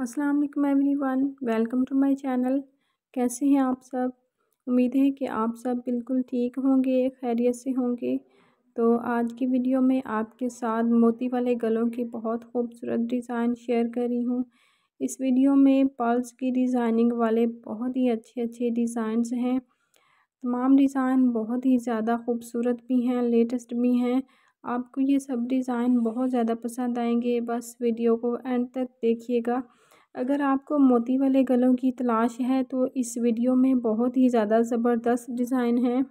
अस्सलाम वालेकुम everyone welcome to my channel कैसे हैं आप सब उम्मीद है कि आप सब बिल्कुल ठीक होंगे खैरियत से होंगे तो आज की वीडियो में आपके साथ मोती वाले गलों की बहुत खूबसूरत डिज़ाइन शेयर कर रही हूँ इस वीडियो में पर्ल्स की डिज़ाइनिंग वाले बहुत ही अच्छे अच्छे डिज़ाइंस हैं तमाम डिज़ाइन बहुत ही ज़्यादा खूबसूरत भी हैं लेटेस्ट भी हैं आपको ये सब डिज़ाइन बहुत ज़्यादा पसंद आएंगे बस वीडियो को एंड तक देखिएगा अगर आपको मोती वाले गलों की तलाश है तो इस वीडियो में बहुत ही ज़्यादा ज़बरदस्त डिज़ाइन है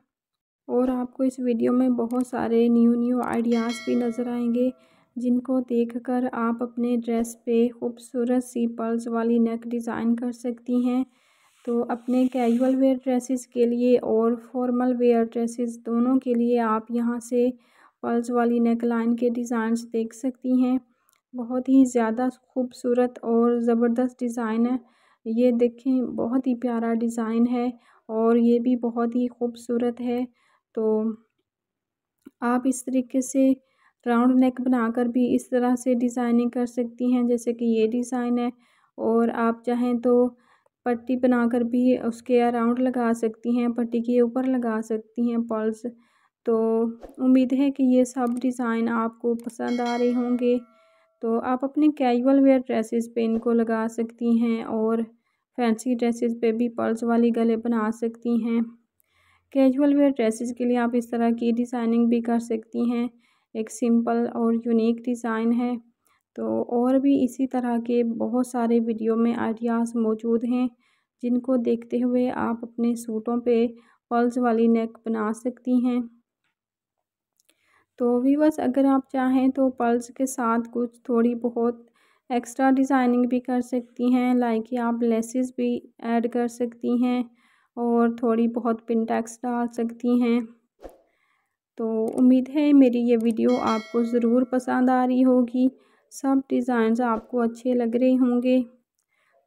और आपको इस वीडियो में बहुत सारे न्यू न्यू आइडियाज़ भी नज़र आएंगे जिनको देखकर आप अपने ड्रेस पे खूबसूरत सी पर्ल्स वाली नेक डिज़ाइन कर सकती हैं तो अपने कैजुअल वेयर ड्रेसेस के लिए और फॉर्मल वेयर ड्रेसेस दोनों के लिए आप यहाँ से पर्ल्स वाली नेक लाइन के डिज़ाइन देख सकती हैं बहुत ही ज़्यादा खूबसूरत और ज़बरदस्त डिज़ाइन है ये देखें बहुत ही प्यारा डिज़ाइन है और ये भी बहुत ही खूबसूरत है तो आप इस तरीके से राउंड नेक बनाकर भी इस तरह से डिज़ाइनिंग कर सकती हैं जैसे कि ये डिज़ाइन है और आप चाहें तो पट्टी बनाकर भी उसके अराउंड लगा सकती हैं पट्टी के ऊपर लगा सकती हैं पॉल्स तो उम्मीद है कि ये सब डिज़ाइन आपको पसंद आ रहे होंगे तो आप अपने कैजुअल वेयर ड्रेसेस पे इनको लगा सकती हैं और फैंसी ड्रेसेस पे भी पर्ल्स वाली गले बना सकती हैं कैजुअल वेयर ड्रेसेस के लिए आप इस तरह की डिज़ाइनिंग भी कर सकती हैं एक सिंपल और यूनिक डिज़ाइन है तो और भी इसी तरह के बहुत सारे वीडियो में आइडियाज़ मौजूद हैं जिनको देखते हुए आप अपने सूटों पर पर्ल्स वाली नेक बना सकती हैं तो वीवर्स अगर आप चाहें तो पर्ल्स के साथ कुछ थोड़ी बहुत एक्स्ट्रा डिज़ाइनिंग भी कर सकती हैं लाइक कि आप लेसिस भी ऐड कर सकती हैं और थोड़ी बहुत पिनटैक्स डाल सकती हैं तो उम्मीद है मेरी ये वीडियो आपको ज़रूर पसंद आ रही होगी सब डिज़ाइंस आपको अच्छे लग रहे होंगे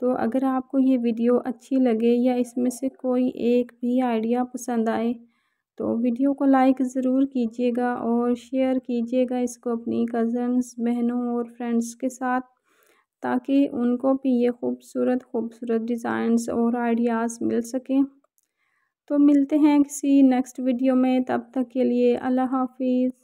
तो अगर आपको ये वीडियो अच्छी लगे या इसमें से कोई एक भी आइडिया पसंद आए तो वीडियो को लाइक ज़रूर कीजिएगा और शेयर कीजिएगा इसको अपनी कज़न्स बहनों और फ्रेंड्स के साथ ताकि उनको भी ये खूबसूरत खूबसूरत डिज़ाइंस और आइडियाज़ मिल सकें तो मिलते हैं किसी नेक्स्ट वीडियो में तब तक के लिए अल्लाह हाफिज़